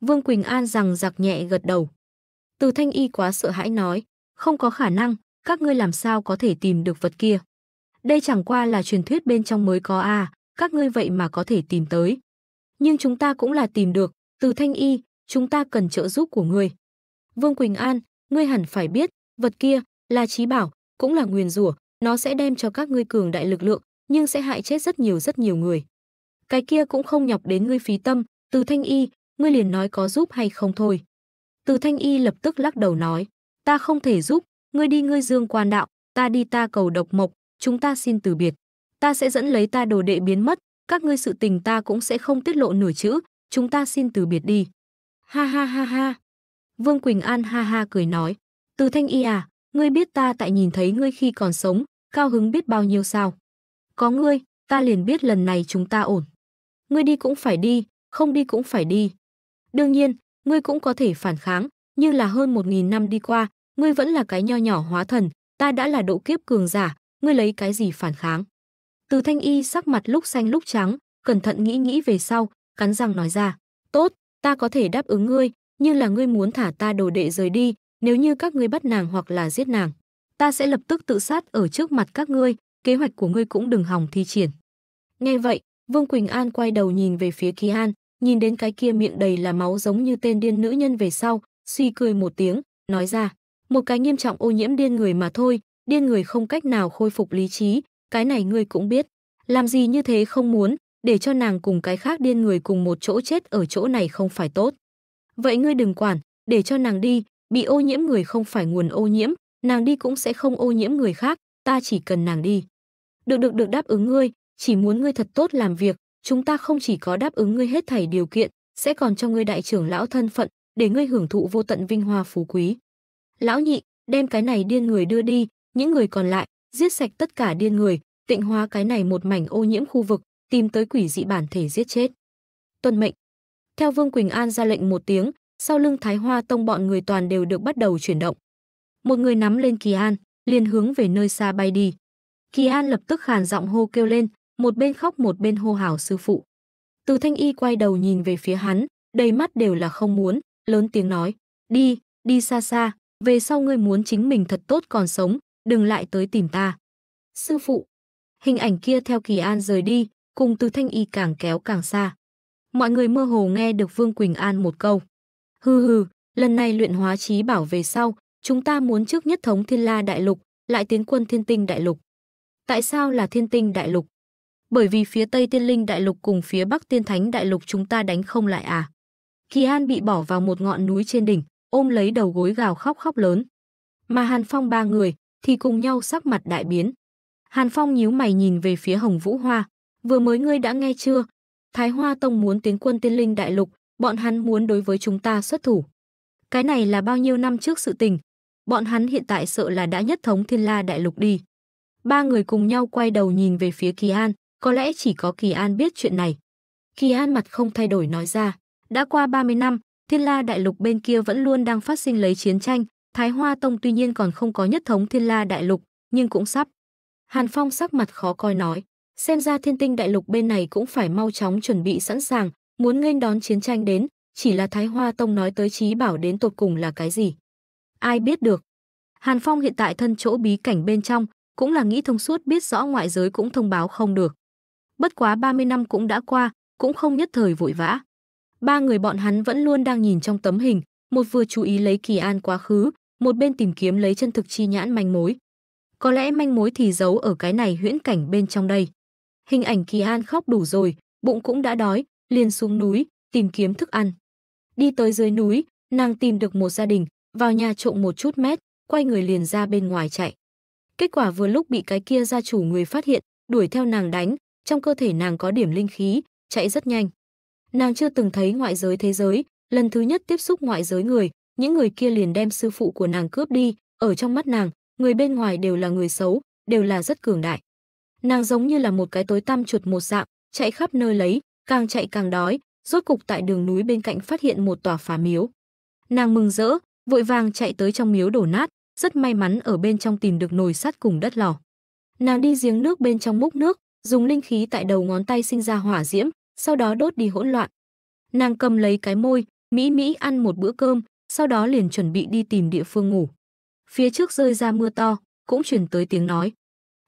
Vương Quỳnh An rằng giặc nhẹ gật đầu. Từ thanh y quá sợ hãi nói, không có khả năng, các ngươi làm sao có thể tìm được vật kia. Đây chẳng qua là truyền thuyết bên trong mới có à, các ngươi vậy mà có thể tìm tới. Nhưng chúng ta cũng là tìm được, từ thanh y, chúng ta cần trợ giúp của ngươi. Vương Quỳnh An, ngươi hẳn phải biết, vật kia là trí bảo, cũng là nguyền rủa, nó sẽ đem cho các ngươi cường đại lực lượng, nhưng sẽ hại chết rất nhiều rất nhiều người. Cái kia cũng không nhọc đến ngươi phí tâm, từ thanh y, ngươi liền nói có giúp hay không thôi. Từ thanh y lập tức lắc đầu nói, ta không thể giúp, ngươi đi ngươi dương quan đạo, ta đi ta cầu độc mộc, chúng ta xin từ biệt. Ta sẽ dẫn lấy ta đồ đệ biến mất, các ngươi sự tình ta cũng sẽ không tiết lộ nửa chữ, chúng ta xin từ biệt đi. Ha ha ha ha. Vương Quỳnh An ha ha cười nói, từ thanh y à, ngươi biết ta tại nhìn thấy ngươi khi còn sống, cao hứng biết bao nhiêu sao. Có ngươi, ta liền biết lần này chúng ta ổn. Ngươi đi cũng phải đi, không đi cũng phải đi. Đương nhiên, ngươi cũng có thể phản kháng, như là hơn một nghìn năm đi qua, ngươi vẫn là cái nho nhỏ hóa thần, ta đã là độ kiếp cường giả, ngươi lấy cái gì phản kháng? Từ Thanh Y sắc mặt lúc xanh lúc trắng, cẩn thận nghĩ nghĩ về sau, cắn răng nói ra, "Tốt, ta có thể đáp ứng ngươi, nhưng là ngươi muốn thả ta đồ đệ rời đi, nếu như các ngươi bắt nàng hoặc là giết nàng, ta sẽ lập tức tự sát ở trước mặt các ngươi, kế hoạch của ngươi cũng đừng hòng thi triển." Nghe vậy, Vương Quỳnh An quay đầu nhìn về phía Kỳ An, nhìn đến cái kia miệng đầy là máu giống như tên điên nữ nhân về sau, suy cười một tiếng, nói ra, một cái nghiêm trọng ô nhiễm điên người mà thôi, điên người không cách nào khôi phục lý trí, cái này ngươi cũng biết, làm gì như thế không muốn, để cho nàng cùng cái khác điên người cùng một chỗ chết ở chỗ này không phải tốt. Vậy ngươi đừng quản, để cho nàng đi, bị ô nhiễm người không phải nguồn ô nhiễm, nàng đi cũng sẽ không ô nhiễm người khác, ta chỉ cần nàng đi. Được được được đáp ứng ngươi, chỉ muốn ngươi thật tốt làm việc, chúng ta không chỉ có đáp ứng ngươi hết thảy điều kiện, sẽ còn cho ngươi đại trưởng lão thân phận, để ngươi hưởng thụ vô tận vinh hoa phú quý. Lão nhị, đem cái này điên người đưa đi, những người còn lại, giết sạch tất cả điên người, tịnh hóa cái này một mảnh ô nhiễm khu vực, tìm tới quỷ dị bản thể giết chết. Tuân mệnh. Theo Vương Quỳnh An ra lệnh một tiếng, sau lưng Thái Hoa Tông bọn người toàn đều được bắt đầu chuyển động. Một người nắm lên Kỳ An, liền hướng về nơi xa bay đi. Kỳ An lập tức khàn giọng hô kêu lên, một bên khóc một bên hô hào sư phụ. Từ thanh y quay đầu nhìn về phía hắn, đầy mắt đều là không muốn, lớn tiếng nói, đi, đi xa xa, về sau ngươi muốn chính mình thật tốt còn sống, đừng lại tới tìm ta. Sư phụ, hình ảnh kia theo Kỳ An rời đi, cùng từ thanh y càng kéo càng xa. Mọi người mơ hồ nghe được Vương Quỳnh An một câu. Hừ hừ, lần này luyện hóa trí bảo về sau, chúng ta muốn trước nhất thống thiên la đại lục, lại tiến quân thiên tinh đại lục. Tại sao là thiên tinh đại lục? bởi vì phía Tây Tiên Linh Đại Lục cùng phía Bắc Tiên Thánh Đại Lục chúng ta đánh không lại à. Kỳ An bị bỏ vào một ngọn núi trên đỉnh, ôm lấy đầu gối gào khóc khóc lớn. Mà Hàn Phong ba người thì cùng nhau sắc mặt đại biến. Hàn Phong nhíu mày nhìn về phía Hồng Vũ Hoa, vừa mới ngươi đã nghe chưa? Thái Hoa Tông muốn tiến quân Tiên Linh Đại Lục, bọn hắn muốn đối với chúng ta xuất thủ. Cái này là bao nhiêu năm trước sự tình, bọn hắn hiện tại sợ là đã nhất thống Thiên La Đại Lục đi. Ba người cùng nhau quay đầu nhìn về phía Kỳ An, có lẽ chỉ có Kỳ An biết chuyện này. Kỳ An mặt không thay đổi nói ra, đã qua 30 năm, Thiên La Đại Lục bên kia vẫn luôn đang phát sinh lấy chiến tranh, Thái Hoa Tông tuy nhiên còn không có nhất thống Thiên La Đại Lục, nhưng cũng sắp. Hàn Phong sắc mặt khó coi nói, xem ra Thiên Tinh Đại Lục bên này cũng phải mau chóng chuẩn bị sẵn sàng, muốn nghênh đón chiến tranh đến, chỉ là Thái Hoa Tông nói tới trí bảo đến tột cùng là cái gì. Ai biết được. Hàn Phong hiện tại thân chỗ bí cảnh bên trong, cũng là nghĩ thông suốt biết rõ ngoại giới cũng thông báo không được. Bất quá 30 năm cũng đã qua, cũng không nhất thời vội vã. Ba người bọn hắn vẫn luôn đang nhìn trong tấm hình, một vừa chú ý lấy Kỳ An quá khứ, một bên tìm kiếm lấy chân thực chi nhãn manh mối. Có lẽ manh mối thì giấu ở cái này huyễn cảnh bên trong đây. Hình ảnh Kỳ An khóc đủ rồi, bụng cũng đã đói, liền xuống núi, tìm kiếm thức ăn. Đi tới dưới núi, nàng tìm được một gia đình, vào nhà trộm một chút mét, quay người liền ra bên ngoài chạy. Kết quả vừa lúc bị cái kia gia chủ người phát hiện, đuổi theo nàng đánh, trong cơ thể nàng có điểm linh khí, chạy rất nhanh. Nàng chưa từng thấy ngoại giới thế giới, lần thứ nhất tiếp xúc ngoại giới người, những người kia liền đem sư phụ của nàng cướp đi, ở trong mắt nàng, người bên ngoài đều là người xấu, đều là rất cường đại. Nàng giống như là một cái tối tăm chuột một dạng, chạy khắp nơi lấy, càng chạy càng đói, rốt cục tại đường núi bên cạnh phát hiện một tòa phá miếu. Nàng mừng rỡ, vội vàng chạy tới trong miếu đổ nát, rất may mắn ở bên trong tìm được nồi sắt cùng đất lò. Nàng đi giếng nước bên trong múc nước, dùng linh khí tại đầu ngón tay sinh ra hỏa diễm, sau đó đốt đi hỗn loạn. Nàng cầm lấy cái môi, mỹ mỹ ăn một bữa cơm, sau đó liền chuẩn bị đi tìm địa phương ngủ. Phía trước rơi ra mưa to, cũng chuyển tới tiếng nói.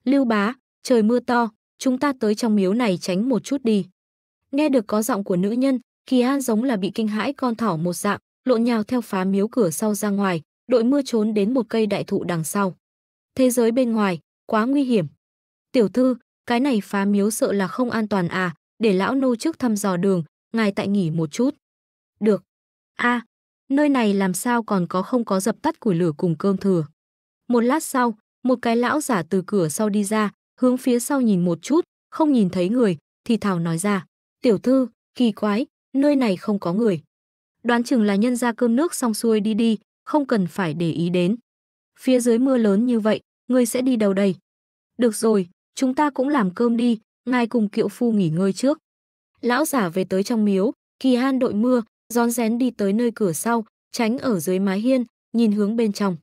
Lưu bá, trời mưa to, chúng ta tới trong miếu này tránh một chút đi. Nghe được có giọng của nữ nhân, Kỳ An giống là bị kinh hãi con thỏ một dạng, lộn nhào theo phá miếu cửa sau ra ngoài, đội mưa trốn đến một cây đại thụ đằng sau. Thế giới bên ngoài, quá nguy hiểm. Tiểu thư, cái này phá miếu sợ là không an toàn à, để lão nô trước thăm dò đường, ngài tại nghỉ một chút. Được. a à, nơi này làm sao còn có không có dập tắt củi lửa cùng cơm thừa. Một lát sau, một cái lão giả từ cửa sau đi ra, hướng phía sau nhìn một chút, không nhìn thấy người, thì Thảo nói ra, tiểu thư, kỳ quái, nơi này không có người. Đoán chừng là nhân ra cơm nước xong xuôi đi đi, không cần phải để ý đến. Phía dưới mưa lớn như vậy, người sẽ đi đâu đây? Được rồi, Chúng ta cũng làm cơm đi, ngài cùng kiệu phu nghỉ ngơi trước. Lão giả về tới trong miếu, kỳ han đội mưa, rón rén đi tới nơi cửa sau, tránh ở dưới mái hiên, nhìn hướng bên trong.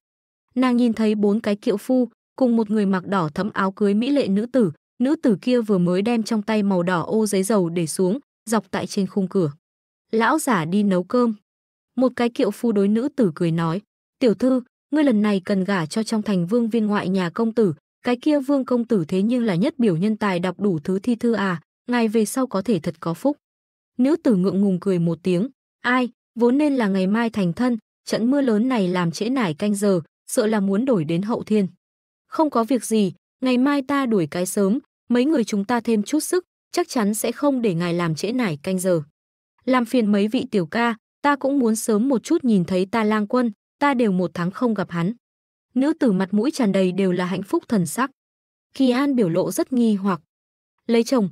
Nàng nhìn thấy bốn cái kiệu phu, cùng một người mặc đỏ thẫm áo cưới mỹ lệ nữ tử, nữ tử kia vừa mới đem trong tay màu đỏ ô giấy dầu để xuống, dọc tại trên khung cửa. Lão giả đi nấu cơm. Một cái kiệu phu đối nữ tử cười nói, tiểu thư, ngươi lần này cần gả cho trong thành vương viên ngoại nhà công tử, cái kia vương công tử thế nhưng là nhất biểu nhân tài đọc đủ thứ thi thư à, ngài về sau có thể thật có phúc. Nữ tử ngượng ngùng cười một tiếng, ai, vốn nên là ngày mai thành thân, trận mưa lớn này làm trễ nải canh giờ, sợ là muốn đổi đến hậu thiên. Không có việc gì, ngày mai ta đuổi cái sớm, mấy người chúng ta thêm chút sức, chắc chắn sẽ không để ngài làm trễ nải canh giờ. Làm phiền mấy vị tiểu ca, ta cũng muốn sớm một chút nhìn thấy ta lang quân, ta đều một tháng không gặp hắn. Nữ tử mặt mũi tràn đầy đều là hạnh phúc thần sắc. Kỳ An biểu lộ rất nghi hoặc. Lấy chồng,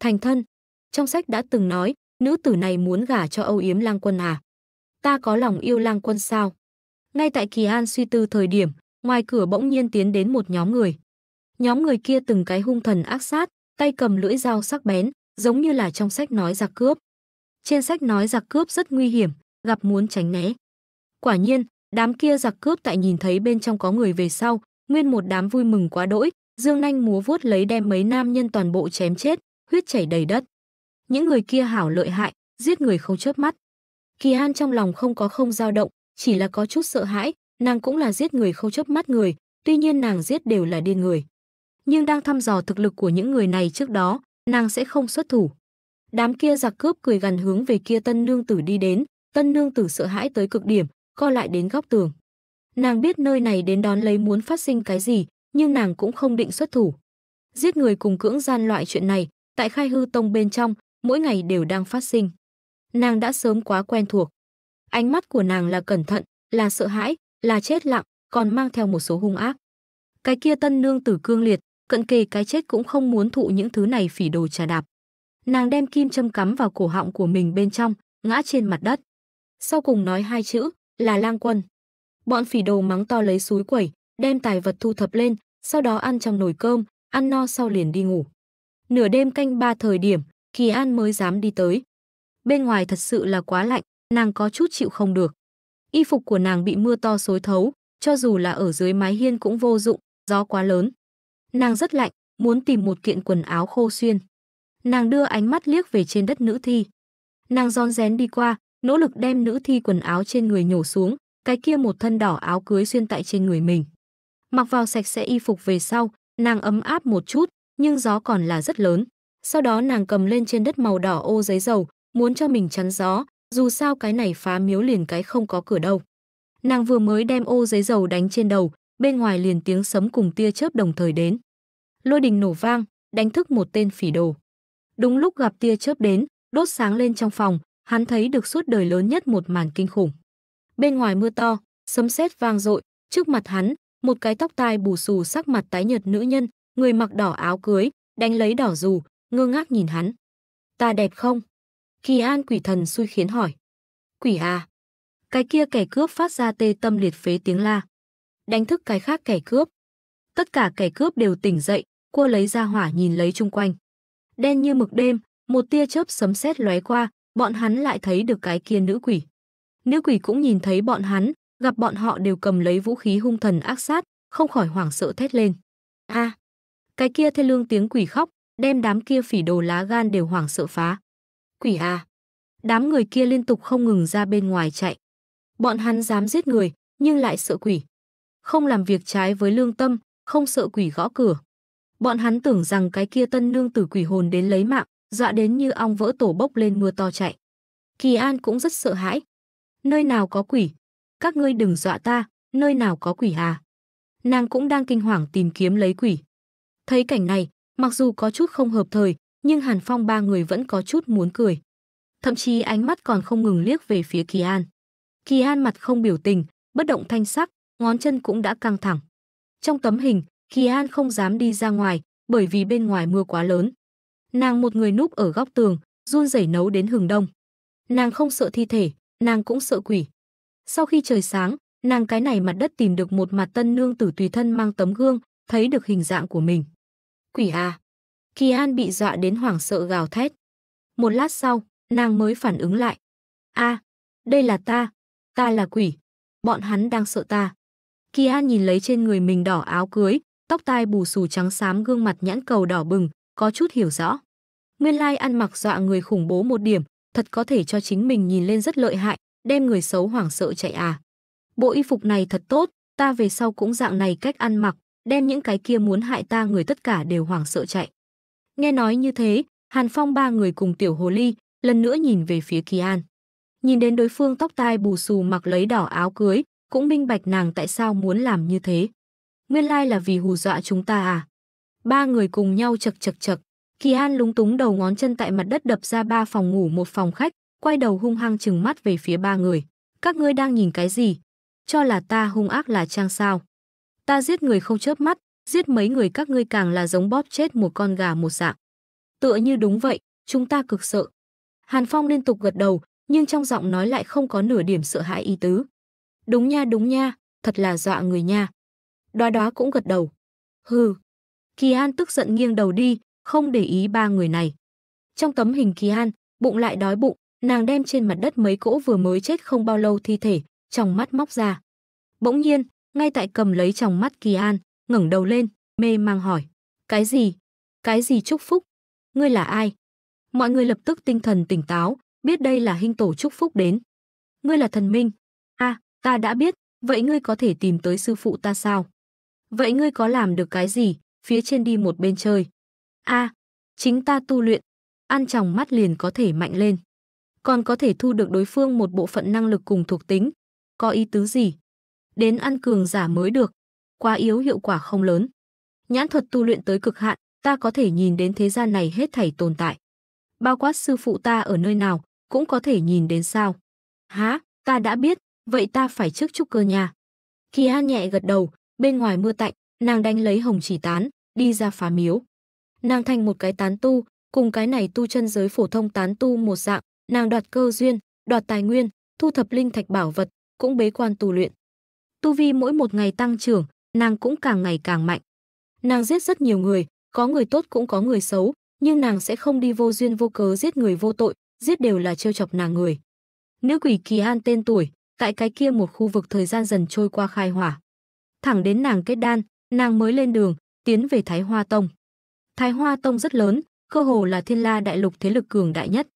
thành thân. Trong sách đã từng nói, nữ tử này muốn gả cho Âu Yếm Lang Quân à? Ta có lòng yêu Lang Quân sao? Ngay tại Kỳ An suy tư thời điểm, ngoài cửa bỗng nhiên tiến đến một nhóm người. Nhóm người kia từng cái hung thần ác sát, tay cầm lưỡi dao sắc bén, giống như là trong sách nói giặc cướp. Trên sách nói giặc cướp rất nguy hiểm, gặp muốn tránh né. Quả nhiên, Đám kia giặc cướp tại nhìn thấy bên trong có người về sau, nguyên một đám vui mừng quá đỗi, dương nanh múa vuốt lấy đem mấy nam nhân toàn bộ chém chết, huyết chảy đầy đất. Những người kia hảo lợi hại, giết người không chớp mắt. Kỳ An trong lòng không có không dao động, chỉ là có chút sợ hãi, nàng cũng là giết người không chớp mắt người, tuy nhiên nàng giết đều là điên người. Nhưng đang thăm dò thực lực của những người này trước đó, nàng sẽ không xuất thủ. Đám kia giặc cướp cười gần hướng về kia tân nương tử đi đến, tân nương tử sợ hãi tới cực điểm, co lại đến góc tường. Nàng biết nơi này đến đón lấy muốn phát sinh cái gì, nhưng nàng cũng không định xuất thủ. Giết người cùng cưỡng gian loại chuyện này, tại khai hư tông bên trong, mỗi ngày đều đang phát sinh. Nàng đã sớm quá quen thuộc. Ánh mắt của nàng là cẩn thận, là sợ hãi, là chết lặng, còn mang theo một số hung ác. Cái kia tân nương tử cương liệt, cận kề cái chết cũng không muốn thụ những thứ này phỉ đồ trà đạp. Nàng đem kim châm cắm vào cổ họng của mình bên trong, ngã trên mặt đất. Sau cùng nói hai chữ, là lang quân. Bọn phỉ đồ mắng to lấy suối quẩy, đem tài vật thu thập lên, sau đó ăn trong nồi cơm, ăn no sau liền đi ngủ. Nửa đêm canh ba thời điểm, Kỳ An mới dám đi tới. Bên ngoài thật sự là quá lạnh, nàng có chút chịu không được. Y phục của nàng bị mưa to xối thấu, cho dù là ở dưới mái hiên cũng vô dụng, gió quá lớn. Nàng rất lạnh, muốn tìm một kiện quần áo khô xuyên. Nàng đưa ánh mắt liếc về trên đất nữ thi. Nàng giòn rén đi qua, nỗ lực đem nữ thi quần áo trên người nhổ xuống, cái kia một thân đỏ áo cưới xuyên tại trên người mình. Mặc vào sạch sẽ y phục về sau, nàng ấm áp một chút, nhưng gió còn là rất lớn. Sau đó nàng cầm lên trên đất màu đỏ ô giấy dầu, muốn cho mình chắn gió, dù sao cái này phá miếu liền cái không có cửa đâu. Nàng vừa mới đem ô giấy dầu đánh trên đầu, bên ngoài liền tiếng sấm cùng tia chớp đồng thời đến. Lôi đình nổ vang, đánh thức một tên phỉ đồ. Đúng lúc gặp tia chớp đến, đốt sáng lên trong phòng, hắn thấy được suốt đời lớn nhất một màn kinh khủng. Bên ngoài mưa to, sấm sét vang dội, trước mặt hắn, một cái tóc tai bù xù sắc mặt tái nhợt nữ nhân, người mặc đỏ áo cưới, đánh lấy đỏ dù, ngơ ngác nhìn hắn. "Ta đẹp không?" Kỳ An quỷ thần xui khiến hỏi. "Quỷ à?" Cái kia kẻ cướp phát ra tê tâm liệt phế tiếng la. Đánh thức cái khác kẻ cướp. Tất cả kẻ cướp đều tỉnh dậy, cua lấy ra hỏa nhìn lấy chung quanh. Đen như mực đêm, một tia chớp sấm sét lóe qua, bọn hắn lại thấy được cái kia nữ quỷ. Nữ quỷ cũng nhìn thấy bọn hắn, gặp bọn họ đều cầm lấy vũ khí hung thần ác sát, không khỏi hoảng sợ thét lên. A! cái kia thê lương tiếng quỷ khóc, đem đám kia phỉ đồ lá gan đều hoảng sợ phá. Quỷ a! Đám người kia liên tục không ngừng ra bên ngoài chạy. Bọn hắn dám giết người, nhưng lại sợ quỷ. Không làm việc trái với lương tâm, không sợ quỷ gõ cửa. Bọn hắn tưởng rằng cái kia tân nương tử quỷ hồn đến lấy mạng, dọa đến như ong vỡ tổ bốc lên mưa to chạy. Kỳ An cũng rất sợ hãi. Nơi nào có quỷ? Các ngươi đừng dọa ta, nơi nào có quỷ à? Nàng cũng đang kinh hoàng tìm kiếm lấy quỷ. Thấy cảnh này, mặc dù có chút không hợp thời, nhưng Hàn Phong ba người vẫn có chút muốn cười. Thậm chí ánh mắt còn không ngừng liếc về phía Kỳ An. Kỳ An mặt không biểu tình, bất động thanh sắc, ngón chân cũng đã căng thẳng. Trong tấm hình, Kỳ An không dám đi ra ngoài, bởi vì bên ngoài mưa quá lớn. Nàng một người núp ở góc tường, run rẩy nấu đến hừng đông. Nàng không sợ thi thể, nàng cũng sợ quỷ. Sau khi trời sáng, nàng cái này mặt đất tìm được một mặt tân nương tử tùy thân mang tấm gương, thấy được hình dạng của mình. Quỷ à! Kỳ An bị dọa đến hoảng sợ gào thét. Một lát sau, nàng mới phản ứng lại. a à, đây là ta, ta là quỷ, bọn hắn đang sợ ta. Kỳ An nhìn lấy trên người mình đỏ áo cưới, tóc tai bù xù trắng xám gương mặt nhãn cầu đỏ bừng, có chút hiểu rõ. Nguyên lai ăn mặc dọa người khủng bố một điểm, thật có thể cho chính mình nhìn lên rất lợi hại, đem người xấu hoảng sợ chạy à. Bộ y phục này thật tốt, ta về sau cũng dạng này cách ăn mặc, đem những cái kia muốn hại ta người tất cả đều hoảng sợ chạy. Nghe nói như thế, Hàn Phong ba người cùng tiểu hồ ly, lần nữa nhìn về phía Kỳ An. Nhìn đến đối phương tóc tai bù xù mặc lấy đỏ áo cưới, cũng minh bạch nàng tại sao muốn làm như thế. Nguyên lai là vì hù dọa chúng ta à? Ba người cùng nhau chật chật chật. Kỳ An lúng túng đầu ngón chân tại mặt đất đập ra ba phòng ngủ một phòng khách, quay đầu hung hăng chừng mắt về phía ba người. Các ngươi đang nhìn cái gì? Cho là ta hung ác là trang sao? Ta giết người không chớp mắt, giết mấy người các ngươi càng là giống bóp chết một con gà một dạng. Tựa như đúng vậy, chúng ta cực sợ. Hàn Phong liên tục gật đầu, nhưng trong giọng nói lại không có nửa điểm sợ hãi ý tứ. Đúng nha đúng nha, thật là dọa người nha. Đóa Đóa cũng gật đầu. Hừ, Kỳ An tức giận nghiêng đầu đi, không để ý ba người này. Trong tấm hình Kỳ An, bụng lại đói bụng, nàng đem trên mặt đất mấy cỗ vừa mới chết không bao lâu thi thể, trong mắt móc ra. Bỗng nhiên, ngay tại cầm lấy trong mắt Kỳ An, ngẩng đầu lên, mê mang hỏi. Cái gì? Cái gì chúc phúc? Ngươi là ai? Mọi người lập tức tinh thần tỉnh táo, biết đây là hình tổ chúc phúc đến. Ngươi là thần minh. a ta đã biết, vậy ngươi có thể tìm tới sư phụ ta sao? Vậy ngươi có làm được cái gì? phía trên đi một bên chơi. A, à, chính ta tu luyện, ăn chòng mắt liền có thể mạnh lên. Còn có thể thu được đối phương một bộ phận năng lực cùng thuộc tính. Có ý tứ gì? Đến ăn cường giả mới được. Quá yếu hiệu quả không lớn. Nhãn thuật tu luyện tới cực hạn, ta có thể nhìn đến thế gian này hết thảy tồn tại. Bao quát sư phụ ta ở nơi nào, cũng có thể nhìn đến sao. Há, ta đã biết, vậy ta phải trước chúc cơ nhà. Kia nhẹ gật đầu, bên ngoài mưa tạnh, nàng đánh lấy hồng chỉ tán, đi ra phá miếu. Nàng thành một cái tán tu, cùng cái này tu chân giới phổ thông tán tu một dạng, nàng đoạt cơ duyên, đoạt tài nguyên, thu thập linh thạch bảo vật, cũng bế quan tu luyện. Tu vi mỗi một ngày tăng trưởng, nàng cũng càng ngày càng mạnh. Nàng giết rất nhiều người, có người tốt cũng có người xấu, nhưng nàng sẽ không đi vô duyên vô cớ giết người vô tội, giết đều là trêu chọc nàng người. Nữ quỷ Kỳ An tên tuổi, tại cái kia một khu vực thời gian dần trôi qua khai hỏa. Thẳng đến nàng kết đan, nàng mới lên đường, tiến về Thái Hoa Tông. Thái Hoa Tông rất lớn, cơ hồ là thiên la đại lục thế lực cường đại nhất.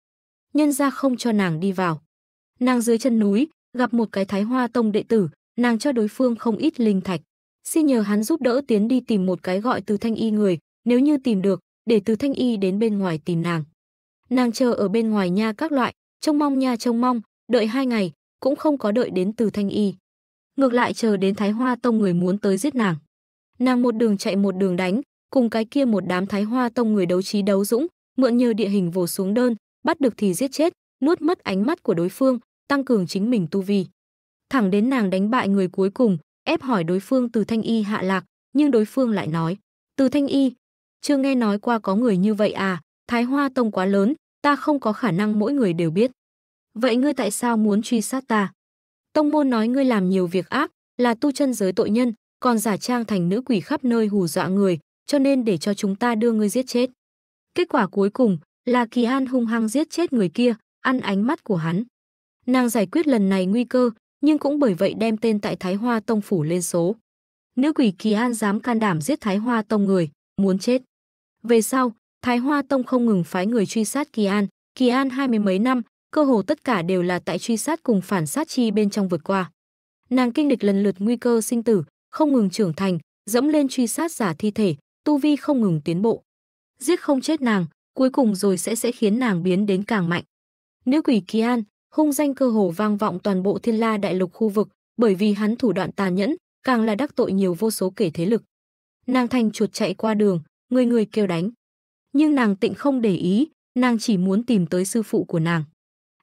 Nhân gia không cho nàng đi vào. Nàng dưới chân núi, gặp một cái Thái Hoa Tông đệ tử, nàng cho đối phương không ít linh thạch. Xin nhờ hắn giúp đỡ tiến đi tìm một cái gọi từ thanh y người, nếu như tìm được, để từ thanh y đến bên ngoài tìm nàng. Nàng chờ ở bên ngoài nha các loại, trông mong nha trông mong, đợi hai ngày, cũng không có đợi đến từ thanh y. Ngược lại chờ đến Thái Hoa Tông người muốn tới giết nàng. Nàng một đường chạy một đường đánh, cùng cái kia một đám thái hoa tông người đấu trí đấu dũng, mượn nhờ địa hình vồ xuống đơn, bắt được thì giết chết, nuốt mất ánh mắt của đối phương, tăng cường chính mình tu vi. Thẳng đến nàng đánh bại người cuối cùng, ép hỏi đối phương từ thanh y hạ lạc, nhưng đối phương lại nói, từ thanh y, chưa nghe nói qua có người như vậy à, thái hoa tông quá lớn, ta không có khả năng mỗi người đều biết. Vậy ngươi tại sao muốn truy sát ta? Tông môn nói ngươi làm nhiều việc ác, là tu chân giới tội nhân, còn giả trang thành nữ quỷ khắp nơi hù dọa người, cho nên để cho chúng ta đưa ngươi giết chết. Kết quả cuối cùng là Kỳ An hung hăng giết chết người kia, ăn ánh mắt của hắn. Nàng giải quyết lần này nguy cơ, nhưng cũng bởi vậy đem tên tại Thái Hoa Tông phủ lên số. Nữ quỷ Kỳ An dám can đảm giết Thái Hoa Tông người, muốn chết. Về sau, Thái Hoa Tông không ngừng phái người truy sát Kỳ An, Kỳ An hai mươi mấy năm, cơ hồ tất cả đều là tại truy sát cùng phản sát chi bên trong vượt qua. Nàng kinh địch lần lượt nguy cơ sinh tử, không ngừng trưởng thành, dẫm lên truy sát giả thi thể, tu vi không ngừng tiến bộ. Giết không chết nàng, cuối cùng rồi sẽ sẽ khiến nàng biến đến càng mạnh. Nữ quỷ Kian, hung danh cơ hồ vang vọng toàn bộ Thiên La đại lục khu vực, bởi vì hắn thủ đoạn tàn nhẫn, càng là đắc tội nhiều vô số kể thế lực. Nàng thành chuột chạy qua đường, người người kêu đánh. Nhưng nàng tịnh không để ý, nàng chỉ muốn tìm tới sư phụ của nàng.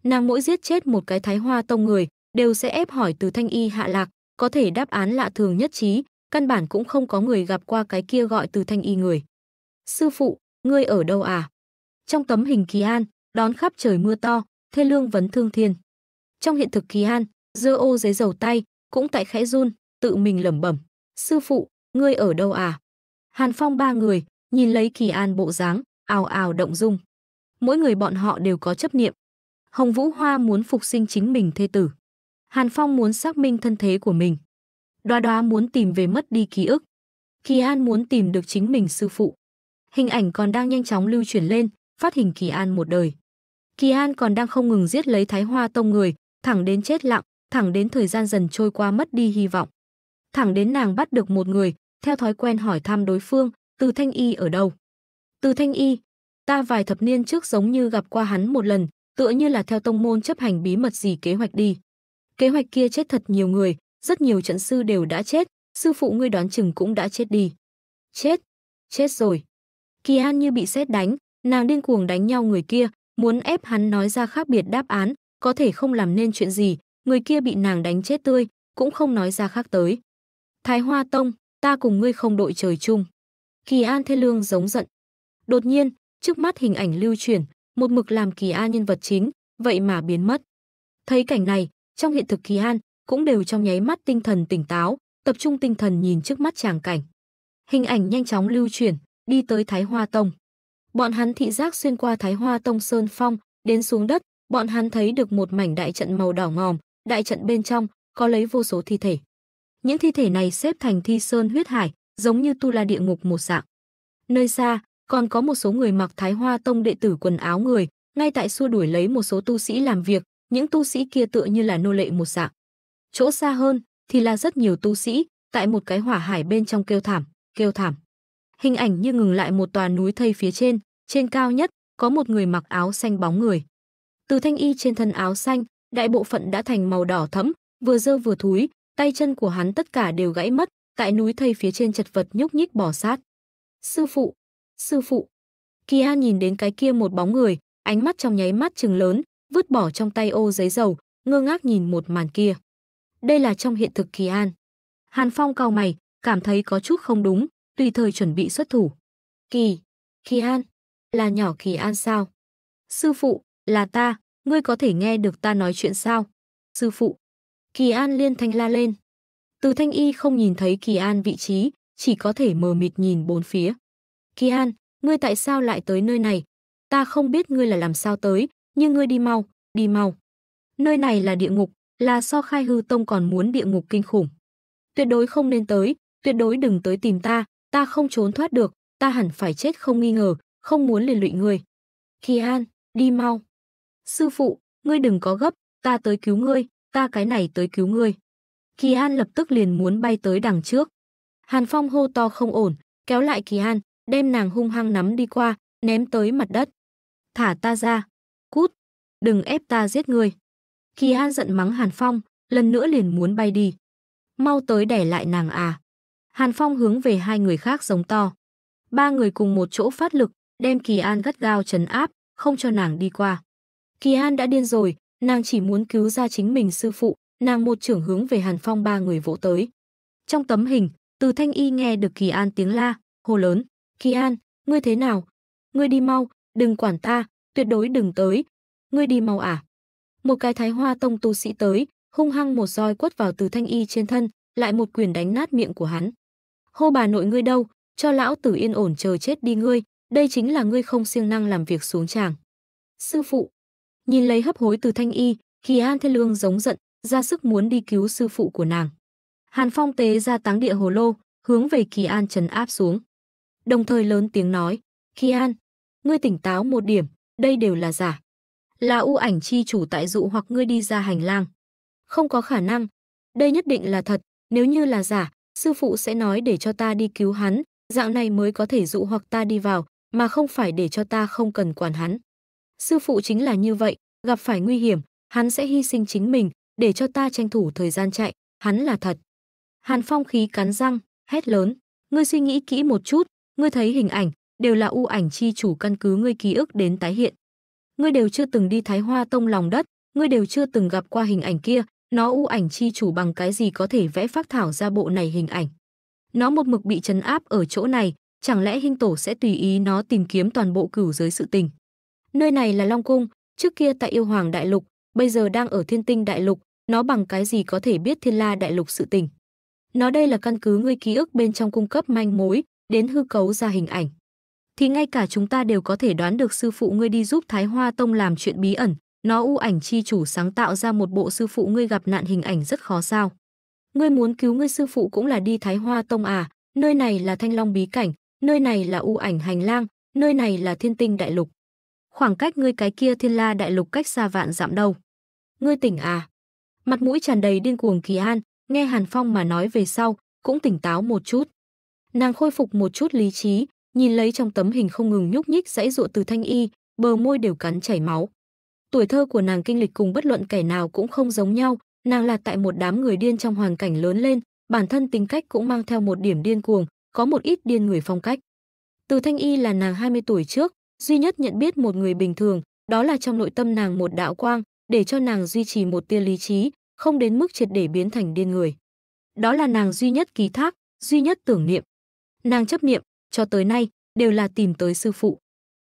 Nàng mỗi giết chết một cái Thái Hoa tông người, đều sẽ ép hỏi từ Thanh Y Hạ Lạc, có thể đáp án lạ thường nhất trí, căn bản cũng không có người gặp qua cái kia gọi từ thanh y người. Sư phụ, ngươi ở đâu à? Trong tấm hình Kỳ An, đón khắp trời mưa to, thê lương vấn thương thiên. Trong hiện thực Kỳ An, dơ ô giấy dầu tay, cũng tại khẽ run, tự mình lẩm bẩm. Sư phụ, ngươi ở đâu à? Hàn Phong ba người, nhìn lấy Kỳ An bộ dáng, ào ào động dung. Mỗi người bọn họ đều có chấp niệm. Hồng Vũ Hoa muốn phục sinh chính mình thê tử. Hàn Phong muốn xác minh thân thế của mình. Đoá đoá muốn tìm về mất đi ký ức. Kỳ An muốn tìm được chính mình sư phụ. Hình ảnh còn đang nhanh chóng lưu chuyển lên, phát hình Kỳ An một đời. Kỳ An còn đang không ngừng giết lấy Thái Hoa Tông người, thẳng đến chết lặng, thẳng đến thời gian dần trôi qua mất đi hy vọng. Thẳng đến nàng bắt được một người, theo thói quen hỏi thăm đối phương, Từ Thanh Y ở đâu? Từ Thanh Y, ta vài thập niên trước giống như gặp qua hắn một lần, tựa như là theo tông môn chấp hành bí mật gì kế hoạch đi. Kế hoạch kia chết thật nhiều người, rất nhiều trận sư đều đã chết, sư phụ ngươi đoán chừng cũng đã chết đi. Chết, chết rồi. Kỳ An như bị sét đánh, nàng điên cuồng đánh nhau người kia, muốn ép hắn nói ra khác biệt đáp án, có thể không làm nên chuyện gì, người kia bị nàng đánh chết tươi, cũng không nói ra khác tới. Thái Hoa Tông, ta cùng ngươi không đội trời chung. Kỳ An thê lương giống giận. Đột nhiên, trước mắt hình ảnh lưu chuyển, một mực làm Kỳ An nhân vật chính, vậy mà biến mất. Thấy cảnh này, trong hiện thực Kỳ An cũng đều trong nháy mắt tinh thần tỉnh táo, tập trung tinh thần nhìn trước mắt tràng cảnh. Hình ảnh nhanh chóng lưu chuyển, đi tới Thái Hoa Tông. Bọn hắn thị giác xuyên qua Thái Hoa Tông sơn phong, đến xuống đất, bọn hắn thấy được một mảnh đại trận màu đỏ ngòm, đại trận bên trong có lấy vô số thi thể. Những thi thể này xếp thành thi sơn huyết hải, giống như tu la địa ngục một dạng. Nơi xa, còn có một số người mặc Thái Hoa Tông đệ tử quần áo người, ngay tại xua đuổi lấy một số tu sĩ làm việc, những tu sĩ kia tựa như là nô lệ một dạng. Chỗ xa hơn thì là rất nhiều tu sĩ, tại một cái hỏa hải bên trong kêu thảm, kêu thảm. Hình ảnh như ngừng lại một tòa núi thây phía trên, trên cao nhất có một người mặc áo xanh bóng người. Từ thanh y trên thân áo xanh, đại bộ phận đã thành màu đỏ thẫm, vừa dơ vừa thúi, tay chân của hắn tất cả đều gãy mất, tại núi thây phía trên chật vật nhúc nhích bỏ sát. Sư phụ, sư phụ. kia nhìn đến cái kia một bóng người, ánh mắt trong nháy mắt trừng lớn, vứt bỏ trong tay ô giấy dầu, ngơ ngác nhìn một màn kia. Đây là trong hiện thực Kỳ An. Hàn Phong cao mày, cảm thấy có chút không đúng, tùy thời chuẩn bị xuất thủ. Kỳ, Kỳ An, là nhỏ Kỳ An sao? Sư phụ, là ta, ngươi có thể nghe được ta nói chuyện sao? Sư phụ, Kỳ An liên thanh la lên. Từ thanh y không nhìn thấy Kỳ An vị trí, chỉ có thể mờ mịt nhìn bốn phía. Kỳ An, ngươi tại sao lại tới nơi này? Ta không biết ngươi là làm sao tới, như ngươi đi mau, đi mau. Nơi này là địa ngục, là so khai hư tông còn muốn địa ngục kinh khủng. Tuyệt đối không nên tới, tuyệt đối đừng tới tìm ta, ta không trốn thoát được, ta hẳn phải chết không nghi ngờ, không muốn liên lụy ngươi. Kỳ An, đi mau. Sư phụ, ngươi đừng có gấp, ta tới cứu ngươi, ta cái này tới cứu ngươi. Kỳ An lập tức liền muốn bay tới đằng trước. Hàn Phong hô to không ổn, kéo lại Kỳ An, đem nàng hung hăng nắm đi qua, ném tới mặt đất. Thả ta ra cút, đừng ép ta giết người. Kỳ An ừ. giận mắng Hàn Phong, lần nữa liền muốn bay đi. Mau tới đẻ lại nàng à. Hàn Phong hướng về hai người khác giống to. Ba người cùng một chỗ phát lực, đem Kỳ An gắt gao chấn áp, không cho nàng đi qua. Kỳ An đã điên rồi, nàng chỉ muốn cứu ra chính mình sư phụ, nàng một trưởng hướng về Hàn Phong ba người vỗ tới. Trong tấm hình, từ thanh y nghe được Kỳ An tiếng la, hô lớn. Kỳ An, ngươi thế nào? Ngươi đi mau, đừng quản ta, tuyệt đối đừng tới. Ngươi đi mau à? Một cái thái hoa tông tu sĩ tới, hung hăng một roi quất vào từ thanh y trên thân, lại một quyền đánh nát miệng của hắn. Hô bà nội ngươi đâu, cho lão tử yên ổn chờ chết đi ngươi, đây chính là ngươi không siêng năng làm việc xuống chàng. Sư phụ, nhìn lấy hấp hối từ thanh y, Kỳ An Thiên Lương giống giận, ra sức muốn đi cứu sư phụ của nàng. Hàn Phong tế ra táng địa hồ lô, hướng về Kỳ An trấn áp xuống. Đồng thời lớn tiếng nói, Kỳ An, ngươi tỉnh táo một điểm, đây đều là giả. Là u ảnh chi chủ tại dụ hoặc ngươi đi ra hành lang. Không có khả năng, đây nhất định là thật, nếu như là giả, sư phụ sẽ nói để cho ta đi cứu hắn, dạng này mới có thể dụ hoặc ta đi vào, mà không phải để cho ta không cần quản hắn. Sư phụ chính là như vậy, gặp phải nguy hiểm, hắn sẽ hy sinh chính mình, để cho ta tranh thủ thời gian chạy, hắn là thật. Hàn Phong khí cắn răng, hét lớn, ngươi suy nghĩ kỹ một chút, ngươi thấy hình ảnh, đều là u ảnh chi chủ căn cứ ngươi ký ức đến tái hiện. Ngươi đều chưa từng đi Thái Hoa Tông lòng đất, ngươi đều chưa từng gặp qua hình ảnh kia, nó u ảnh chi chủ bằng cái gì có thể vẽ phác thảo ra bộ này hình ảnh. Nó một mực bị trấn áp ở chỗ này, chẳng lẽ hình tổ sẽ tùy ý nó tìm kiếm toàn bộ cửu giới sự tình. Nơi này là Long Cung, trước kia tại yêu hoàng đại lục, bây giờ đang ở thiên tinh đại lục, nó bằng cái gì có thể biết thiên la đại lục sự tình. Nó đây là căn cứ ngươi ký ức bên trong cung cấp manh mối, đến hư cấu ra hình ảnh thì ngay cả chúng ta đều có thể đoán được sư phụ ngươi đi giúp Thái Hoa Tông làm chuyện bí ẩn, nó u ảnh chi chủ sáng tạo ra một bộ sư phụ ngươi gặp nạn hình ảnh rất khó sao. Ngươi muốn cứu ngươi sư phụ cũng là đi Thái Hoa Tông à, nơi này là Thanh Long bí cảnh, nơi này là u ảnh hành lang, nơi này là thiên tinh đại lục. Khoảng cách ngươi cái kia thiên la đại lục cách xa vạn dặm đâu. Ngươi tỉnh à? Mặt mũi tràn đầy điên cuồng kỳ an, nghe Hàn Phong mà nói về sau, cũng tỉnh táo một chút. Nàng khôi phục một chút lý trí, nhìn lấy trong tấm hình không ngừng nhúc nhích dãy dụa từ thanh y, bờ môi đều cắn chảy máu. Tuổi thơ của nàng kinh lịch cùng bất luận kẻ nào cũng không giống nhau, nàng là tại một đám người điên trong hoàn cảnh lớn lên, bản thân tính cách cũng mang theo một điểm điên cuồng, có một ít điên người phong cách. Từ thanh y là nàng 20 tuổi trước, duy nhất nhận biết một người bình thường, đó là trong nội tâm nàng một đạo quang, để cho nàng duy trì một tia lý trí, không đến mức triệt để biến thành điên người. Đó là nàng duy nhất ký thác, duy nhất tưởng niệm. Nàng chấp niệm, cho tới nay đều là tìm tới sư phụ.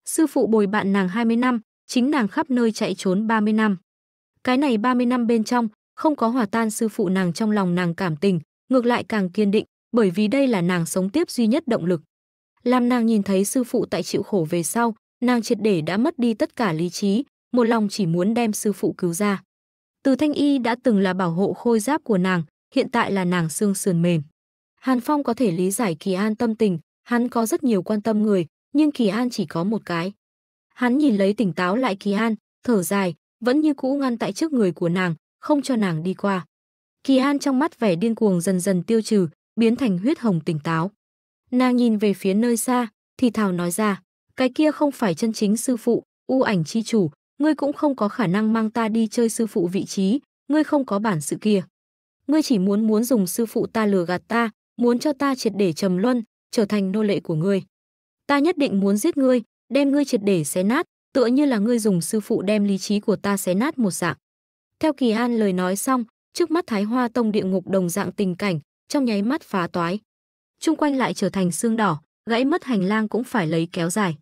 Sư phụ bồi bạn nàng 20 năm, chính nàng khắp nơi chạy trốn 30 năm. Cái này 30 năm bên trong, không có hòa tan sư phụ nàng trong lòng nàng cảm tình, ngược lại càng kiên định, bởi vì đây là nàng sống tiếp duy nhất động lực. Làm nàng nhìn thấy sư phụ tại chịu khổ về sau, nàng triệt để đã mất đi tất cả lý trí, một lòng chỉ muốn đem sư phụ cứu ra. Từ Thanh Y đã từng là bảo hộ khôi giáp của nàng, hiện tại là nàng xương sườn mềm. Hàn Phong có thể lý giải Kỳ An tâm tình, Hắn có rất nhiều quan tâm người, nhưng Kỳ An chỉ có một cái. Hắn nhìn lấy tỉnh táo lại Kỳ An, thở dài, vẫn như cũ ngăn tại trước người của nàng, không cho nàng đi qua. Kỳ An trong mắt vẻ điên cuồng dần dần tiêu trừ, biến thành huyết hồng tỉnh táo. Nàng nhìn về phía nơi xa, thì thào nói ra, cái kia không phải chân chính sư phụ, u ảnh chi chủ, ngươi cũng không có khả năng mang ta đi chơi sư phụ vị trí, ngươi không có bản sự kia. Ngươi chỉ muốn muốn dùng sư phụ ta lừa gạt ta, muốn cho ta triệt để trầm luân, trở thành nô lệ của ngươi. Ta nhất định muốn giết ngươi, đem ngươi triệt để xé nát, tựa như là ngươi dùng sư phụ đem lý trí của ta xé nát một dạng. Theo Kỳ An lời nói xong, trước mắt Thái Hoa Tông địa ngục đồng dạng tình cảnh, trong nháy mắt phá toái. Trung quanh lại trở thành xương đỏ, gãy mất hành lang cũng phải lấy kéo dài.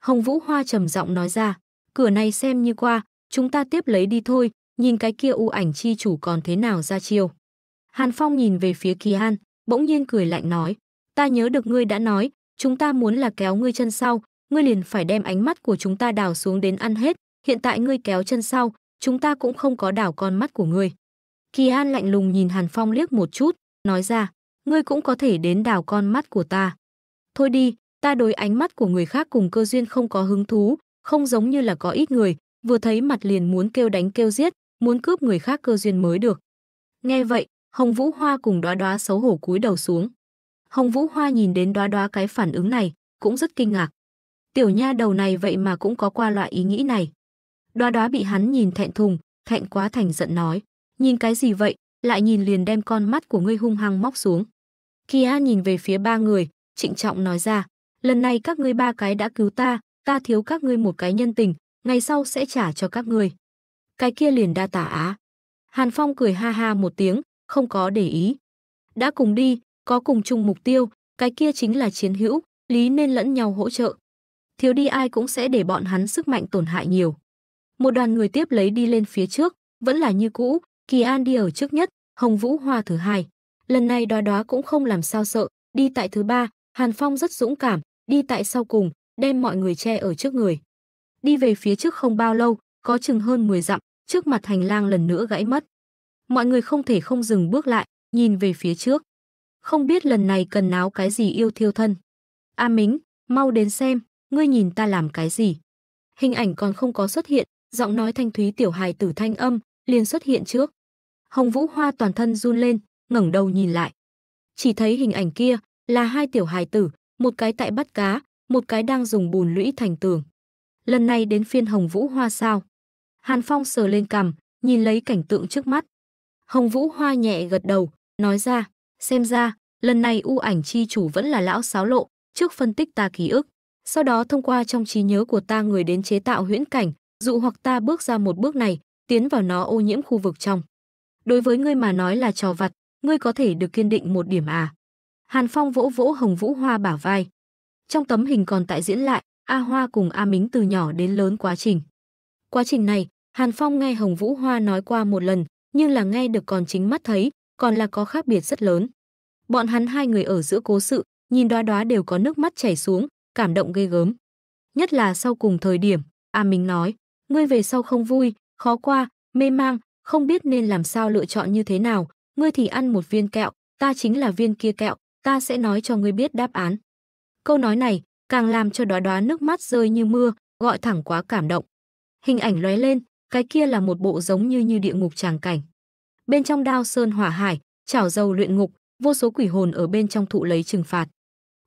Hồng Vũ Hoa trầm giọng nói ra, cửa này xem như qua, chúng ta tiếp lấy đi thôi, nhìn cái kia u ảnh chi chủ còn thế nào ra chiêu. Hàn Phong nhìn về phía Kỳ An, bỗng nhiên cười lạnh nói. Ta nhớ được ngươi đã nói, chúng ta muốn là kéo ngươi chân sau, ngươi liền phải đem ánh mắt của chúng ta đào xuống đến ăn hết, hiện tại ngươi kéo chân sau, chúng ta cũng không có đảo con mắt của ngươi. Kỳ An lạnh lùng nhìn Hàn Phong liếc một chút, nói ra, ngươi cũng có thể đến đảo con mắt của ta. Thôi đi, ta đối ánh mắt của người khác cùng cơ duyên không có hứng thú, không giống như là có ít người, vừa thấy mặt liền muốn kêu đánh kêu giết, muốn cướp người khác cơ duyên mới được. Nghe vậy, Hồng Vũ Hoa cùng đóa đóa xấu hổ cúi đầu xuống. Hồng Vũ Hoa nhìn đến đóa đóa cái phản ứng này, cũng rất kinh ngạc. Tiểu nha đầu này vậy mà cũng có qua loại ý nghĩ này. Đóa đóa bị hắn nhìn thẹn thùng, thẹn quá thành giận nói. Nhìn cái gì vậy, lại nhìn liền đem con mắt của ngươi hung hăng móc xuống. Kia nhìn về phía ba người, trịnh trọng nói ra. Lần này các ngươi ba cái đã cứu ta, ta thiếu các ngươi một cái nhân tình, ngày sau sẽ trả cho các ngươi. Cái kia liền đa tả á. Hàn Phong cười ha ha một tiếng, không có để ý. Đã cùng đi, có cùng chung mục tiêu, cái kia chính là chiến hữu, lý nên lẫn nhau hỗ trợ. Thiếu đi ai cũng sẽ để bọn hắn sức mạnh tổn hại nhiều. Một đoàn người tiếp lấy đi lên phía trước, vẫn là như cũ, Kỳ An đi ở trước nhất, Hồng Vũ Hoa thứ hai. Lần này đoá đoá cũng không làm sao sợ, đi tại thứ ba, Hàn Phong rất dũng cảm, đi tại sau cùng, đem mọi người che ở trước người. Đi về phía trước không bao lâu, có chừng hơn 10 dặm, trước mặt hành lang lần nữa gãy mất. Mọi người không thể không dừng bước lại, nhìn về phía trước không biết lần này cần náo cái gì yêu thiêu thân. A Mính, mau đến xem, ngươi nhìn ta làm cái gì. Hình ảnh còn không có xuất hiện, giọng nói thanh thúy tiểu hài tử thanh âm, liền xuất hiện trước. Hồng Vũ Hoa toàn thân run lên, ngẩng đầu nhìn lại. Chỉ thấy hình ảnh kia là hai tiểu hài tử, một cái tại bắt cá, một cái đang dùng bùn lũy thành tường. Lần này đến phiên Hồng Vũ Hoa sao? Hàn Phong sờ lên cằm, nhìn lấy cảnh tượng trước mắt. Hồng Vũ Hoa nhẹ gật đầu, nói ra. Xem ra, lần này u ảnh chi chủ vẫn là lão xáo lộ, trước phân tích ta ký ức, sau đó thông qua trong trí nhớ của ta người đến chế tạo huyễn cảnh, dụ hoặc ta bước ra một bước này, tiến vào nó ô nhiễm khu vực trong. Đối với ngươi mà nói là trò vặt, ngươi có thể được kiên định một điểm à? Hàn Phong vỗ vỗ Hồng Vũ Hoa bả vai. Trong tấm hình còn tại diễn lại, A Hoa cùng A Mính từ nhỏ đến lớn quá trình. Quá trình này, Hàn Phong nghe Hồng Vũ Hoa nói qua một lần, nhưng là nghe được còn chính mắt thấy, còn là có khác biệt rất lớn. Bọn hắn hai người ở giữa cố sự, nhìn đoá đoá đều có nước mắt chảy xuống, cảm động ghê gớm. Nhất là sau cùng thời điểm, A Minh nói, ngươi về sau không vui, khó qua, mê mang, không biết nên làm sao lựa chọn như thế nào, ngươi thì ăn một viên kẹo, ta chính là viên kia kẹo, ta sẽ nói cho ngươi biết đáp án. Câu nói này càng làm cho đoá đoá nước mắt rơi như mưa, gọi thẳng quá cảm động. Hình ảnh lóe lên, cái kia là một bộ giống như như địa ngục tràng cảnh bên trong đao sơn hỏa hải, chảo dầu luyện ngục, vô số quỷ hồn ở bên trong thụ lấy trừng phạt.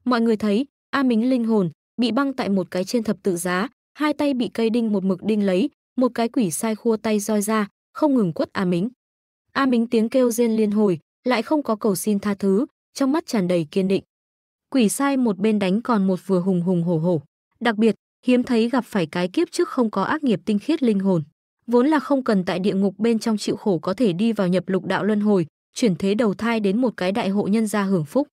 Mọi người thấy, A Mính linh hồn bị băng tại một cái trên thập tự giá, hai tay bị cây đinh một mực đinh lấy, một cái quỷ sai khua tay roi ra, không ngừng quất A Mính. A Mính tiếng kêu rên liên hồi, lại không có cầu xin tha thứ, trong mắt tràn đầy kiên định. Quỷ sai một bên đánh còn một vừa hùng hùng hổ hổ, đặc biệt hiếm thấy gặp phải cái kiếp trước không có ác nghiệp tinh khiết linh hồn vốn là không cần tại địa ngục bên trong chịu khổ có thể đi vào nhập lục đạo luân hồi, chuyển thế đầu thai đến một cái đại hộ nhân gia hưởng phúc.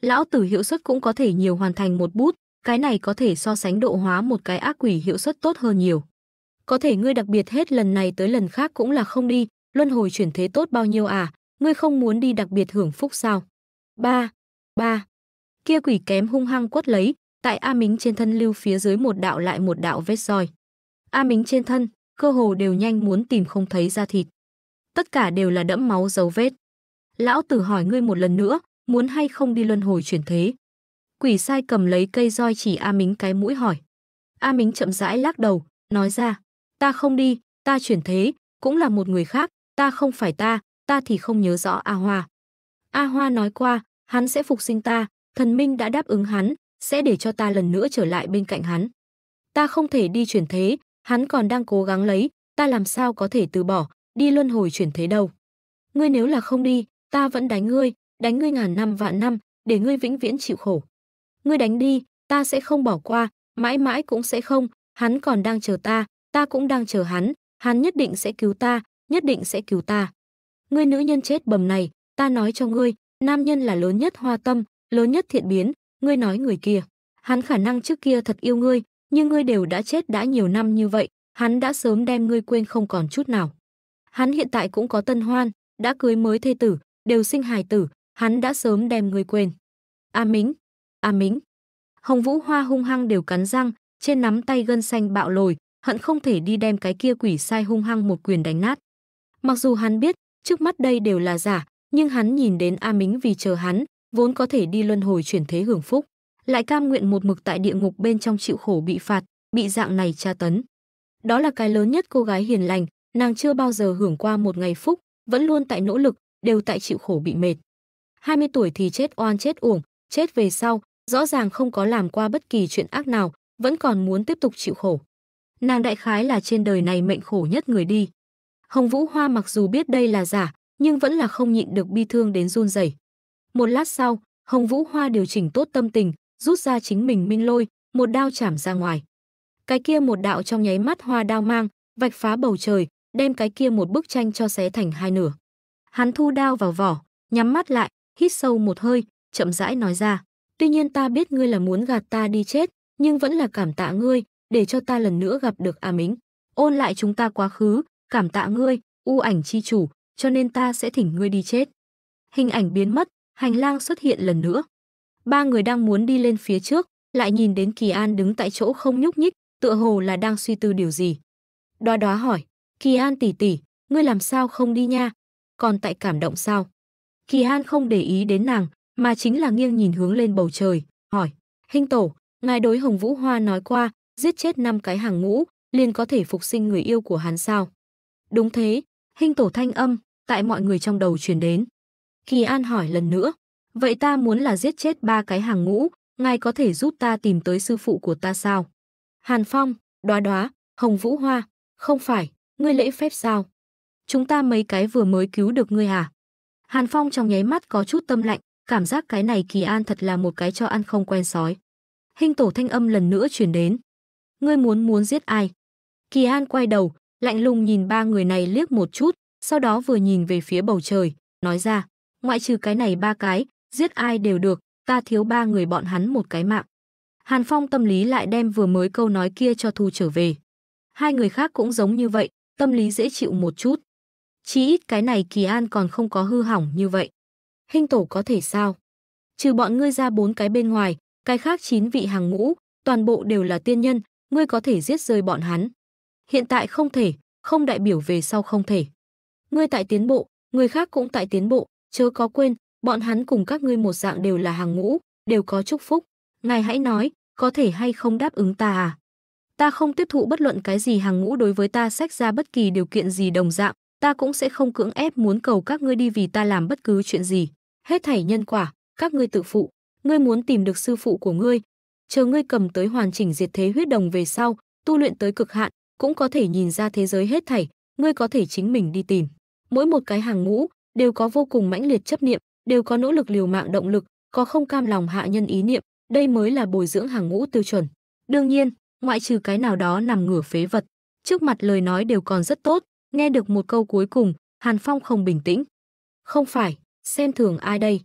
Lão tử hiệu suất cũng có thể nhiều hoàn thành một bút, cái này có thể so sánh độ hóa một cái ác quỷ hiệu suất tốt hơn nhiều. Có thể ngươi đặc biệt hết lần này tới lần khác cũng là không đi, luân hồi chuyển thế tốt bao nhiêu à, ngươi không muốn đi đặc biệt hưởng phúc sao? Ba, ba. Kia quỷ kém hung hăng quất lấy, tại A Mính trên thân lưu phía dưới một đạo lại một đạo vết roi. A Mính trên thân, cơ hồ đều nhanh muốn tìm không thấy da thịt. Tất cả đều là đẫm máu dấu vết. Lão tử hỏi ngươi một lần nữa, muốn hay không đi luân hồi chuyển thế? Quỷ sai cầm lấy cây roi chỉ A Mính cái mũi hỏi. A Mính chậm rãi lắc đầu, nói ra, ta không đi, ta chuyển thế, cũng là một người khác, ta không phải ta, ta thì không nhớ rõ A Hoa. A Hoa nói qua, hắn sẽ phục sinh ta, thần minh đã đáp ứng hắn, sẽ để cho ta lần nữa trở lại bên cạnh hắn. Ta không thể đi chuyển thế, hắn còn đang cố gắng lấy, ta làm sao có thể từ bỏ, đi luân hồi chuyển thế đâu. Ngươi nếu là không đi, ta vẫn đánh ngươi, đánh ngươi ngàn năm vạn năm, để ngươi vĩnh viễn chịu khổ. Ngươi đánh đi, ta sẽ không bỏ qua, mãi mãi cũng sẽ không, hắn còn đang chờ ta, ta cũng đang chờ hắn, hắn nhất định sẽ cứu ta, nhất định sẽ cứu ta. Ngươi nữ nhân chết bầm này, ta nói cho ngươi, nam nhân là lớn nhất hoa tâm, lớn nhất thiện biến, ngươi nói người kia. Hắn khả năng trước kia thật yêu ngươi, nhưng ngươi đều đã chết đã nhiều năm như vậy, hắn đã sớm đem ngươi quên không còn chút nào. Hắn hiện tại cũng có tân hoan, đã cưới mới thê tử, đều sinh hài tử, hắn đã sớm đem ngươi quên. A à Mính, A à Mính. Hồng Vũ Hoa hung hăng đều cắn răng, trên nắm tay gân xanh bạo lồi, hận không thể đi đem cái kia quỷ sai hung hăng một quyền đánh nát. Mặc dù hắn biết, trước mắt đây đều là giả, nhưng hắn nhìn đến A Mính vì chờ hắn, vốn có thể đi luân hồi chuyển thế hưởng phúc lại cam nguyện một mực tại địa ngục bên trong chịu khổ bị phạt, bị dạng này tra tấn. Đó là cái lớn nhất cô gái hiền lành, nàng chưa bao giờ hưởng qua một ngày phúc, vẫn luôn tại nỗ lực, đều tại chịu khổ bị mệt. 20 tuổi thì chết oan chết uổng, chết về sau, rõ ràng không có làm qua bất kỳ chuyện ác nào, vẫn còn muốn tiếp tục chịu khổ. Nàng đại khái là trên đời này mệnh khổ nhất người đi. Hồng Vũ Hoa mặc dù biết đây là giả, nhưng vẫn là không nhịn được bi thương đến run rẩy. Một lát sau, Hồng Vũ Hoa điều chỉnh tốt tâm tình, rút ra chính mình minh lôi, một đao chảm ra ngoài. Cái kia một đạo trong nháy mắt hoa đao mang, vạch phá bầu trời, đem cái kia một bức tranh cho xé thành hai nửa. Hắn thu đao vào vỏ, nhắm mắt lại, hít sâu một hơi, chậm rãi nói ra. Tuy nhiên ta biết ngươi là muốn gạt ta đi chết, nhưng vẫn là cảm tạ ngươi, để cho ta lần nữa gặp được A à Mính. Ôn lại chúng ta quá khứ, cảm tạ ngươi, u ảnh chi chủ, cho nên ta sẽ thỉnh ngươi đi chết. Hình ảnh biến mất, hành lang xuất hiện lần nữa. Ba người đang muốn đi lên phía trước, lại nhìn đến Kỳ An đứng tại chỗ không nhúc nhích, tựa hồ là đang suy tư điều gì. Đoá đoá hỏi, Kỳ An tỷ tỷ, ngươi làm sao không đi nha? Còn tại cảm động sao? Kỳ An không để ý đến nàng, mà chính là nghiêng nhìn hướng lên bầu trời, hỏi, Hinh Tổ, ngài đối Hồng Vũ Hoa nói qua, giết chết năm cái hàng ngũ, liền có thể phục sinh người yêu của hắn sao? Đúng thế, Hinh Tổ thanh âm, tại mọi người trong đầu truyền đến. Kỳ An hỏi lần nữa, Vậy ta muốn là giết chết ba cái hàng ngũ, ngài có thể giúp ta tìm tới sư phụ của ta sao? Hàn Phong, đoá đoá, Hồng Vũ Hoa, không phải, ngươi lễ phép sao? Chúng ta mấy cái vừa mới cứu được ngươi à? Hàn Phong trong nháy mắt có chút tâm lạnh, cảm giác cái này Kỳ An thật là một cái cho ăn không quen sói. Hình tổ thanh âm lần nữa truyền đến. Ngươi muốn muốn giết ai? Kỳ An quay đầu, lạnh lùng nhìn ba người này liếc một chút, sau đó vừa nhìn về phía bầu trời, nói ra, ngoại trừ cái này ba cái, giết ai đều được, ta thiếu ba người bọn hắn một cái mạng. Hàn Phong tâm lý lại đem vừa mới câu nói kia cho thu trở về. Hai người khác cũng giống như vậy, tâm lý dễ chịu một chút. Chí ít cái này Kỳ An còn không có hư hỏng như vậy. hình tổ có thể sao? Trừ bọn ngươi ra bốn cái bên ngoài, cái khác chín vị hàng ngũ, toàn bộ đều là tiên nhân, ngươi có thể giết rơi bọn hắn. Hiện tại không thể, không đại biểu về sau không thể. Ngươi tại tiến bộ, người khác cũng tại tiến bộ, chớ có quên, Bọn hắn cùng các ngươi một dạng đều là hàng ngũ, đều có chúc phúc. Ngài hãy nói, có thể hay không đáp ứng ta à? Ta không tiếp thụ bất luận cái gì hàng ngũ đối với ta sách ra bất kỳ điều kiện gì đồng dạng, ta cũng sẽ không cưỡng ép muốn cầu các ngươi đi vì ta làm bất cứ chuyện gì. Hết thảy nhân quả, các ngươi tự phụ, ngươi muốn tìm được sư phụ của ngươi, chờ ngươi cầm tới hoàn chỉnh diệt thế huyết đồng về sau, tu luyện tới cực hạn, cũng có thể nhìn ra thế giới hết thảy, ngươi có thể chính mình đi tìm. Mỗi một cái hàng ngũ đều có vô cùng mãnh liệt chấp niệm, đều có nỗ lực liều mạng động lực, có không cam lòng hạ nhân ý niệm, đây mới là bồi dưỡng hàng ngũ tiêu chuẩn. Đương nhiên, ngoại trừ cái nào đó nằm ngửa phế vật, trước mặt lời nói đều còn rất tốt, nghe được một câu cuối cùng, Hàn Phong không bình tĩnh. Không phải, xem thường ai đây?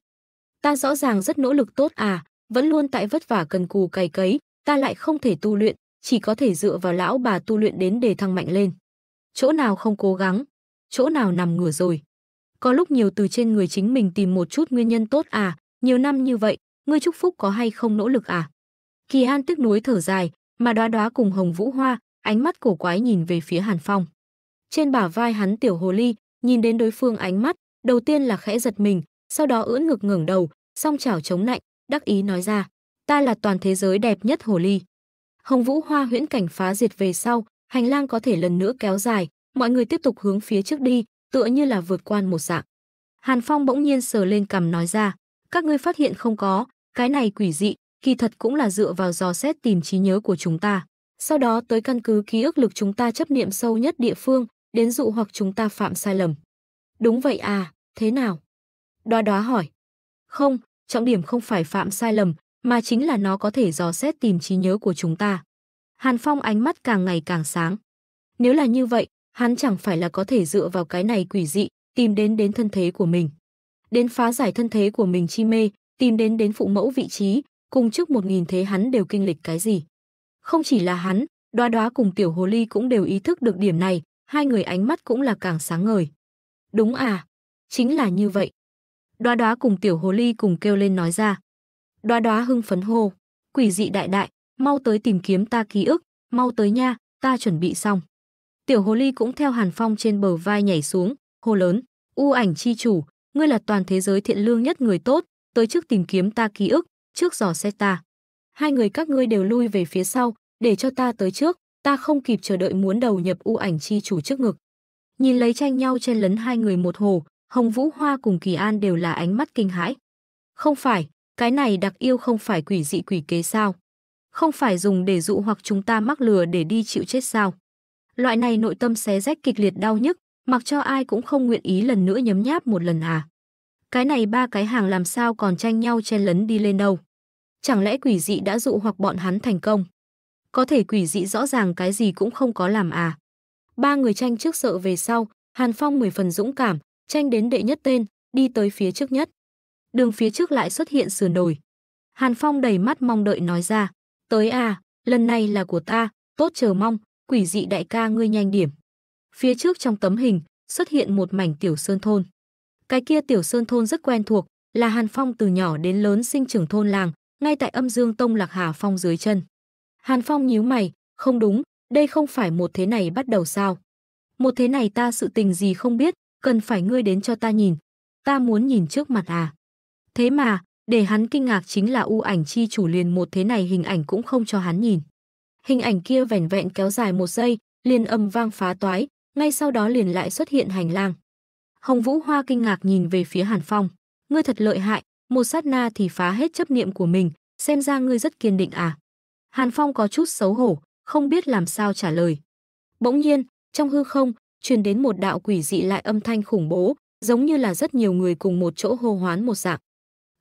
Ta rõ ràng rất nỗ lực tốt à, vẫn luôn tại vất vả cần cù cày cấy, ta lại không thể tu luyện, chỉ có thể dựa vào lão bà tu luyện đến để thăng mạnh lên. Chỗ nào không cố gắng, chỗ nào nằm ngửa rồi có lúc nhiều từ trên người chính mình tìm một chút nguyên nhân tốt à, nhiều năm như vậy, ngươi chúc phúc có hay không nỗ lực à? Kỳ An tức núi thở dài, mà đoá đoá cùng Hồng Vũ Hoa, ánh mắt cổ quái nhìn về phía Hàn Phong. Trên bả vai hắn tiểu hồ ly, nhìn đến đối phương ánh mắt, đầu tiên là khẽ giật mình, sau đó ưỡn ngực ngẩng đầu, song chảo chống lạnh, đắc ý nói ra, ta là toàn thế giới đẹp nhất hồ ly. Hồng Vũ Hoa huyễn cảnh phá diệt về sau, hành lang có thể lần nữa kéo dài, mọi người tiếp tục hướng phía trước đi, tựa như là vượt quan một dạng. Hàn Phong bỗng nhiên sờ lên cằm nói ra, các ngươi phát hiện không có, cái này quỷ dị, kỳ thật cũng là dựa vào dò xét tìm trí nhớ của chúng ta. Sau đó tới căn cứ ký ức lực chúng ta chấp niệm sâu nhất địa phương, đến dụ hoặc chúng ta phạm sai lầm. Đúng vậy à, thế nào? Đoá đoá hỏi. Không, trọng điểm không phải phạm sai lầm, mà chính là nó có thể dò xét tìm trí nhớ của chúng ta. Hàn Phong ánh mắt càng ngày càng sáng. Nếu là như vậy, hắn chẳng phải là có thể dựa vào cái này quỷ dị, tìm đến đến thân thế của mình. Đến phá giải thân thế của mình chi mê, tìm đến đến phụ mẫu vị trí, cùng trước một nghìn thế hắn đều kinh lịch cái gì. Không chỉ là hắn, đoá đoá cùng tiểu hồ ly cũng đều ý thức được điểm này, hai người ánh mắt cũng là càng sáng ngời. Đúng à, chính là như vậy. Đoá đoá cùng tiểu hồ ly cùng kêu lên nói ra. Đoá đoá hưng phấn hô, quỷ dị đại đại, mau tới tìm kiếm ta ký ức, mau tới nha, ta chuẩn bị xong. Tiểu hồ ly cũng theo Hàn Phong trên bờ vai nhảy xuống, hô lớn, "U ảnh chi chủ, ngươi là toàn thế giới thiện lương nhất người tốt, tới trước tìm kiếm ta ký ức, trước dò xét ta. Hai người các ngươi đều lui về phía sau, để cho ta tới trước, ta không kịp chờ đợi muốn đầu nhập u ảnh chi chủ trước ngực." Nhìn lấy tranh nhau trên lấn hai người một hồ, Hồng Vũ Hoa cùng Kỳ An đều là ánh mắt kinh hãi. "Không phải, cái này đặc yêu không phải quỷ dị quỷ kế sao? Không phải dùng để dụ hoặc chúng ta mắc lừa để đi chịu chết sao?" Loại này nội tâm xé rách kịch liệt đau nhức, mặc cho ai cũng không nguyện ý lần nữa nhấm nháp một lần à. Cái này ba cái hàng làm sao còn tranh nhau chen lấn đi lên đâu. Chẳng lẽ quỷ dị đã dụ hoặc bọn hắn thành công? Có thể quỷ dị rõ ràng cái gì cũng không có làm à. Ba người tranh trước sợ về sau, Hàn Phong mười phần dũng cảm, tranh đến đệ nhất tên, đi tới phía trước nhất. Đường phía trước lại xuất hiện sườn đồi. Hàn Phong đầy mắt mong đợi nói ra, tới à, lần này là của ta, tốt chờ mong, quỷ dị đại ca ngươi nhanh điểm. Phía trước trong tấm hình, xuất hiện một mảnh tiểu sơn thôn. Cái kia tiểu sơn thôn rất quen thuộc, là Hàn Phong từ nhỏ đến lớn sinh trưởng thôn làng, ngay tại âm dương tông lạc Hà Phong dưới chân. Hàn Phong nhíu mày, không đúng, đây không phải một thế này bắt đầu sao. Một thế này ta sự tình gì không biết, cần phải ngươi đến cho ta nhìn. Ta muốn nhìn trước mặt à. Thế mà, để hắn kinh ngạc chính là u ảnh chi chủ liền một thế này hình ảnh cũng không cho hắn nhìn. Hình ảnh kia vẻn vẹn kéo dài một giây, liền âm vang phá toái, ngay sau đó liền lại xuất hiện hành lang. Hồng Vũ Hoa kinh ngạc nhìn về phía Hàn Phong. Ngươi thật lợi hại, một sát na thì phá hết chấp niệm của mình, xem ra ngươi rất kiên định à. Hàn Phong có chút xấu hổ, không biết làm sao trả lời. Bỗng nhiên, trong hư không, truyền đến một đạo quỷ dị lại âm thanh khủng bố, giống như là rất nhiều người cùng một chỗ hô hoán một dạng.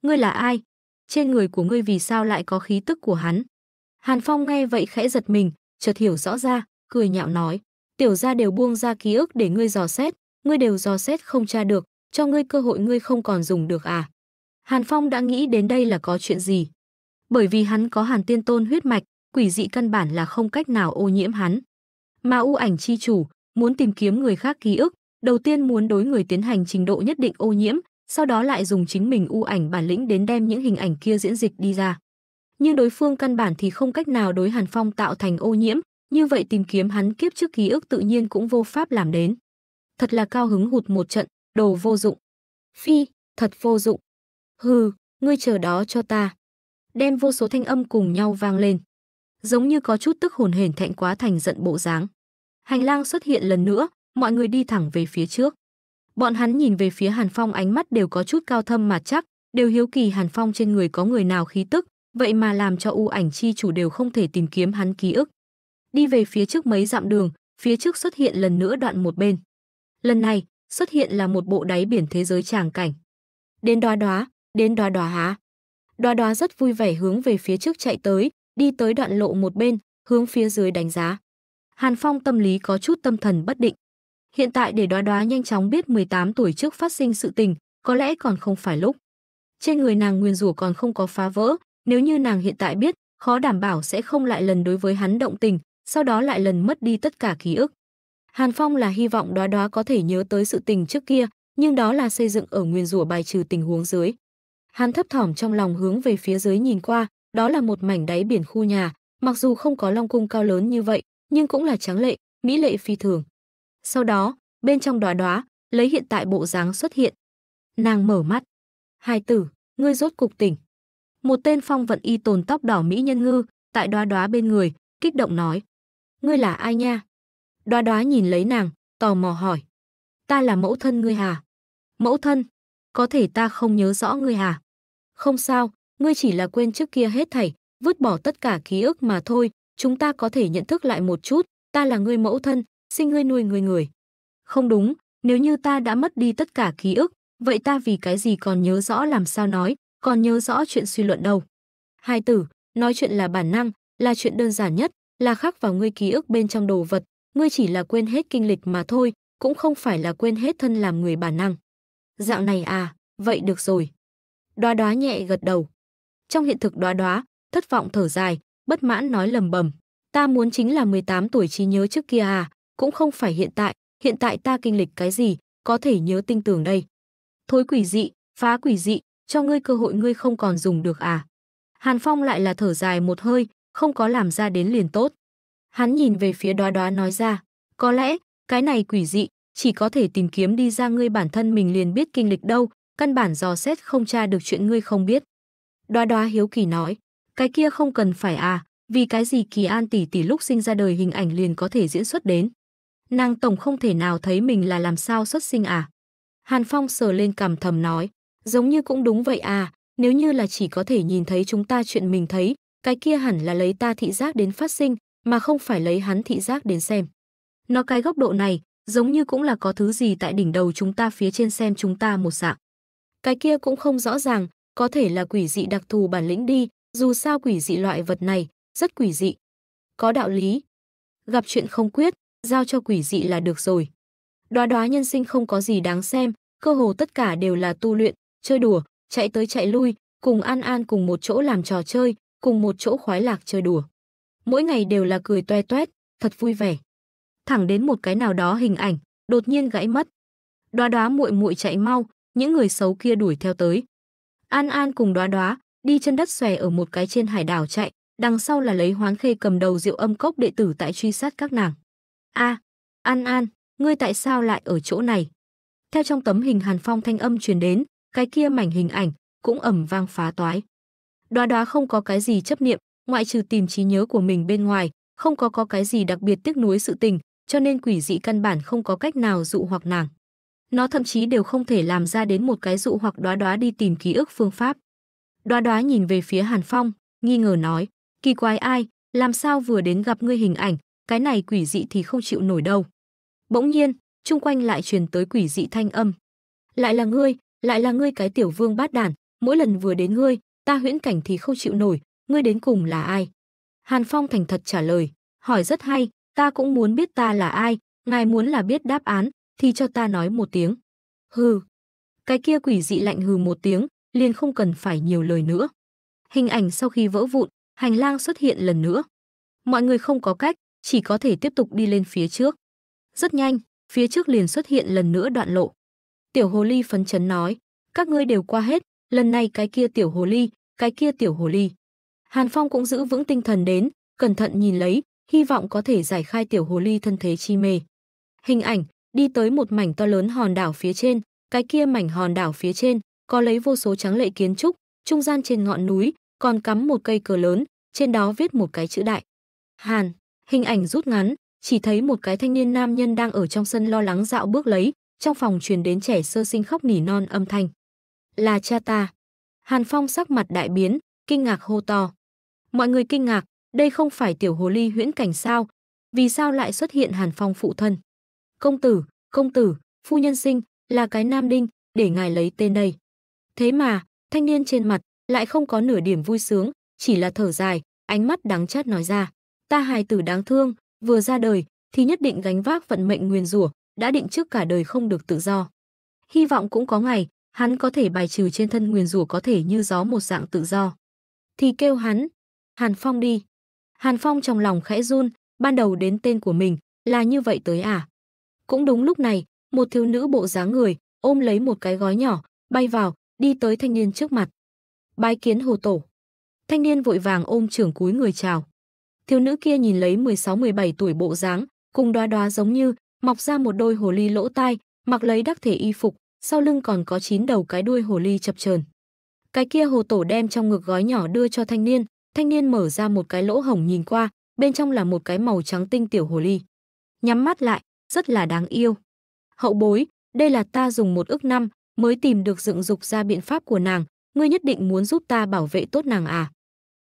Ngươi là ai? Trên người của ngươi vì sao lại có khí tức của hắn? Hàn Phong nghe vậy khẽ giật mình, chợt hiểu rõ ra, cười nhạo nói, tiểu gia đều buông ra ký ức để ngươi dò xét, ngươi đều dò xét không tra được, cho ngươi cơ hội ngươi không còn dùng được à. Hàn Phong đã nghĩ đến đây là có chuyện gì. Bởi vì hắn có hàn tiên tôn huyết mạch, quỷ dị căn bản là không cách nào ô nhiễm hắn. Mà u ảnh chi chủ, muốn tìm kiếm người khác ký ức, đầu tiên muốn đối người tiến hành trình độ nhất định ô nhiễm, sau đó lại dùng chính mình u ảnh bản lĩnh đến đem những hình ảnh kia diễn dịch đi ra nhưng đối phương căn bản thì không cách nào đối Hàn Phong tạo thành ô nhiễm, như vậy tìm kiếm hắn kiếp trước ký ức tự nhiên cũng vô pháp làm đến. Thật là cao hứng hụt một trận, đồ vô dụng. Phi, thật vô dụng. Hừ, ngươi chờ đó cho ta. Đem vô số thanh âm cùng nhau vang lên. Giống như có chút tức hồn hển thẹn quá thành giận bộ dáng. Hành lang xuất hiện lần nữa, mọi người đi thẳng về phía trước. Bọn hắn nhìn về phía Hàn Phong ánh mắt đều có chút cao thâm mà chắc, đều hiếu kỳ Hàn Phong trên người có người nào khí tức, Vậy mà làm cho u ảnh chi chủ đều không thể tìm kiếm hắn ký ức. Đi về phía trước mấy dặm đường, phía trước xuất hiện lần nữa đoạn một bên. Lần này, xuất hiện là một bộ đáy biển thế giới tràng cảnh. Đến đoá đoá, đến đoá đoá há. Đoá đoá rất vui vẻ hướng về phía trước chạy tới, đi tới đoạn lộ một bên, hướng phía dưới đánh giá. Hàn Phong tâm lý có chút tâm thần bất định. Hiện tại để đoá đoá nhanh chóng biết 18 tuổi trước phát sinh sự tình, có lẽ còn không phải lúc. Trên người nàng nguyên rủa còn không có phá vỡ, nếu như nàng hiện tại biết, khó đảm bảo sẽ không lại lần đối với hắn động tình, sau đó lại lần mất đi tất cả ký ức. Hàn Phong là hy vọng đóa đóa có thể nhớ tới sự tình trước kia, nhưng đó là xây dựng ở nguyên rùa bài trừ tình huống dưới. Hàn thấp thỏm trong lòng hướng về phía dưới nhìn qua, đó là một mảnh đáy biển khu nhà, mặc dù không có long cung cao lớn như vậy, nhưng cũng là tráng lệ, mỹ lệ phi thường. Sau đó, bên trong đóa đóa, lấy hiện tại bộ dáng xuất hiện. Nàng mở mắt. Hai tử, ngươi rốt cục tỉnh. Một tên phong vận y tồn tóc đỏ mỹ nhân ngư, tại đoá đoá bên người, kích động nói. Ngươi là ai nha? Đoá đoá nhìn lấy nàng, tò mò hỏi. Ta là mẫu thân ngươi hà Mẫu thân? Có thể ta không nhớ rõ ngươi hà Không sao, ngươi chỉ là quên trước kia hết thảy, vứt bỏ tất cả ký ức mà thôi, chúng ta có thể nhận thức lại một chút, ta là ngươi mẫu thân, sinh ngươi nuôi người người. Không đúng, nếu như ta đã mất đi tất cả ký ức, vậy ta vì cái gì còn nhớ rõ làm sao nói, còn nhớ rõ chuyện suy luận đâu. Hai tử, nói chuyện là bản năng, là chuyện đơn giản nhất, là khắc vào ngươi ký ức bên trong đồ vật, ngươi chỉ là quên hết kinh lịch mà thôi, cũng không phải là quên hết thân làm người bản năng. Dạng này à, vậy được rồi. Đoá đoá nhẹ gật đầu. Trong hiện thực đoá đoá, thất vọng thở dài, bất mãn nói lầm bầm. Ta muốn chính là 18 tuổi trí nhớ trước kia à, cũng không phải hiện tại, hiện tại ta kinh lịch cái gì, có thể nhớ tinh tưởng đây. Thối quỷ dị, phá quỷ dị, cho ngươi cơ hội ngươi không còn dùng được à? Hàn Phong lại là thở dài một hơi, không có làm ra đến liền tốt. Hắn nhìn về phía đoá đoá nói ra, có lẽ, cái này quỷ dị, chỉ có thể tìm kiếm đi ra ngươi bản thân mình liền biết kinh lịch đâu, căn bản dò xét không tra được chuyện ngươi không biết. Đoá đoá hiếu kỳ nói, cái kia không cần phải à, vì cái gì kỳ an tỷ tỷ lúc sinh ra đời hình ảnh liền có thể diễn xuất đến. Nàng tổng không thể nào thấy mình là làm sao xuất sinh à. Hàn Phong sờ lên cằm thầm nói, Giống như cũng đúng vậy à, nếu như là chỉ có thể nhìn thấy chúng ta chuyện mình thấy, cái kia hẳn là lấy ta thị giác đến phát sinh, mà không phải lấy hắn thị giác đến xem. Nó cái góc độ này, giống như cũng là có thứ gì tại đỉnh đầu chúng ta phía trên xem chúng ta một dạng. Cái kia cũng không rõ ràng, có thể là quỷ dị đặc thù bản lĩnh đi, dù sao quỷ dị loại vật này, rất quỷ dị. Có đạo lý. Gặp chuyện không quyết, giao cho quỷ dị là được rồi. Đoá đoá nhân sinh không có gì đáng xem, cơ hồ tất cả đều là tu luyện, chơi đùa, chạy tới chạy lui, cùng An An cùng một chỗ làm trò chơi, cùng một chỗ khoái lạc chơi đùa. Mỗi ngày đều là cười toe toét, thật vui vẻ. Thẳng đến một cái nào đó hình ảnh, đột nhiên gãy mất. Đóa đóa muội muội chạy mau, những người xấu kia đuổi theo tới. An An cùng đóa đóa đi chân đất xòe ở một cái trên hải đảo chạy, đằng sau là lấy Hoán Khê cầm đầu rượu âm cốc đệ tử tại truy sát các nàng. A, An An, ngươi tại sao lại ở chỗ này? Theo trong tấm hình Hàn Phong thanh âm truyền đến, cái kia mảnh hình ảnh cũng ẩm vang phá toái. Đoá đoá không có cái gì chấp niệm, ngoại trừ tìm trí nhớ của mình bên ngoài, không có có cái gì đặc biệt tiếc nuối sự tình, cho nên quỷ dị căn bản không có cách nào dụ hoặc nàng. Nó thậm chí đều không thể làm ra đến một cái dụ hoặc đoá đoá đi tìm ký ức phương pháp. Đoá đoá nhìn về phía Hàn Phong, nghi ngờ nói, kỳ quái ai, làm sao vừa đến gặp ngươi hình ảnh, cái này quỷ dị thì không chịu nổi đâu. Bỗng nhiên, chung quanh lại truyền tới quỷ dị thanh âm. Lại là ngươi, lại là ngươi cái tiểu vương bát đản mỗi lần vừa đến ngươi ta huyễn cảnh thì không chịu nổi ngươi đến cùng là ai hàn phong thành thật trả lời hỏi rất hay ta cũng muốn biết ta là ai ngài muốn là biết đáp án thì cho ta nói một tiếng hừ cái kia quỷ dị lạnh hừ một tiếng liền không cần phải nhiều lời nữa hình ảnh sau khi vỡ vụn hành lang xuất hiện lần nữa mọi người không có cách chỉ có thể tiếp tục đi lên phía trước rất nhanh phía trước liền xuất hiện lần nữa đoạn lộ Tiểu hồ ly phấn chấn nói, các ngươi đều qua hết, lần này cái kia tiểu hồ ly, cái kia tiểu hồ ly. Hàn Phong cũng giữ vững tinh thần đến, cẩn thận nhìn lấy, hy vọng có thể giải khai tiểu hồ ly thân thế chi mê. Hình ảnh, đi tới một mảnh to lớn hòn đảo phía trên, cái kia mảnh hòn đảo phía trên, có lấy vô số trắng lệ kiến trúc, trung gian trên ngọn núi, còn cắm một cây cờ lớn, trên đó viết một cái chữ đại. Hàn, hình ảnh rút ngắn, chỉ thấy một cái thanh niên nam nhân đang ở trong sân lo lắng dạo bước lấy, trong phòng truyền đến trẻ sơ sinh khóc nỉ non âm thanh. Là cha ta. Hàn Phong sắc mặt đại biến, kinh ngạc hô to. Mọi người kinh ngạc, đây không phải tiểu hồ ly huyễn cảnh sao? Vì sao lại xuất hiện Hàn Phong phụ thân? Công tử, công tử, phu nhân sinh, là cái nam đinh, để ngài lấy tên đây. Thế mà, thanh niên trên mặt lại không có nửa điểm vui sướng, chỉ là thở dài, ánh mắt đáng chát nói ra. Ta hài tử đáng thương, vừa ra đời thì nhất định gánh vác vận mệnh nguyền rủa, đã định trước cả đời không được tự do. Hy vọng cũng có ngày, hắn có thể bài trừ trên thân nguyền rủa có thể như gió một dạng tự do. Thì kêu hắn, Hàn Phong đi. Hàn Phong trong lòng khẽ run, ban đầu đến tên của mình, là như vậy tới à. Cũng đúng lúc này, một thiếu nữ bộ dáng người, ôm lấy một cái gói nhỏ, bay vào, đi tới thanh niên trước mặt. Bái kiến hồ tổ. Thanh niên vội vàng ôm trưởng cúi người chào. Thiếu nữ kia nhìn lấy 16-17 tuổi bộ dáng, cùng đoá đoá giống như, mọc ra một đôi hồ ly lỗ tai, mặc lấy đắc thể y phục, sau lưng còn có chín đầu cái đuôi hồ ly chập chờn. Cái kia hồ tổ đem trong ngực gói nhỏ đưa cho thanh niên, thanh niên mở ra một cái lỗ hồng nhìn qua, bên trong là một cái màu trắng tinh tiểu hồ ly. Nhắm mắt lại, rất là đáng yêu. Hậu bối, đây là ta dùng một ức năm mới tìm được dựng dục ra biện pháp của nàng, ngươi nhất định muốn giúp ta bảo vệ tốt nàng à?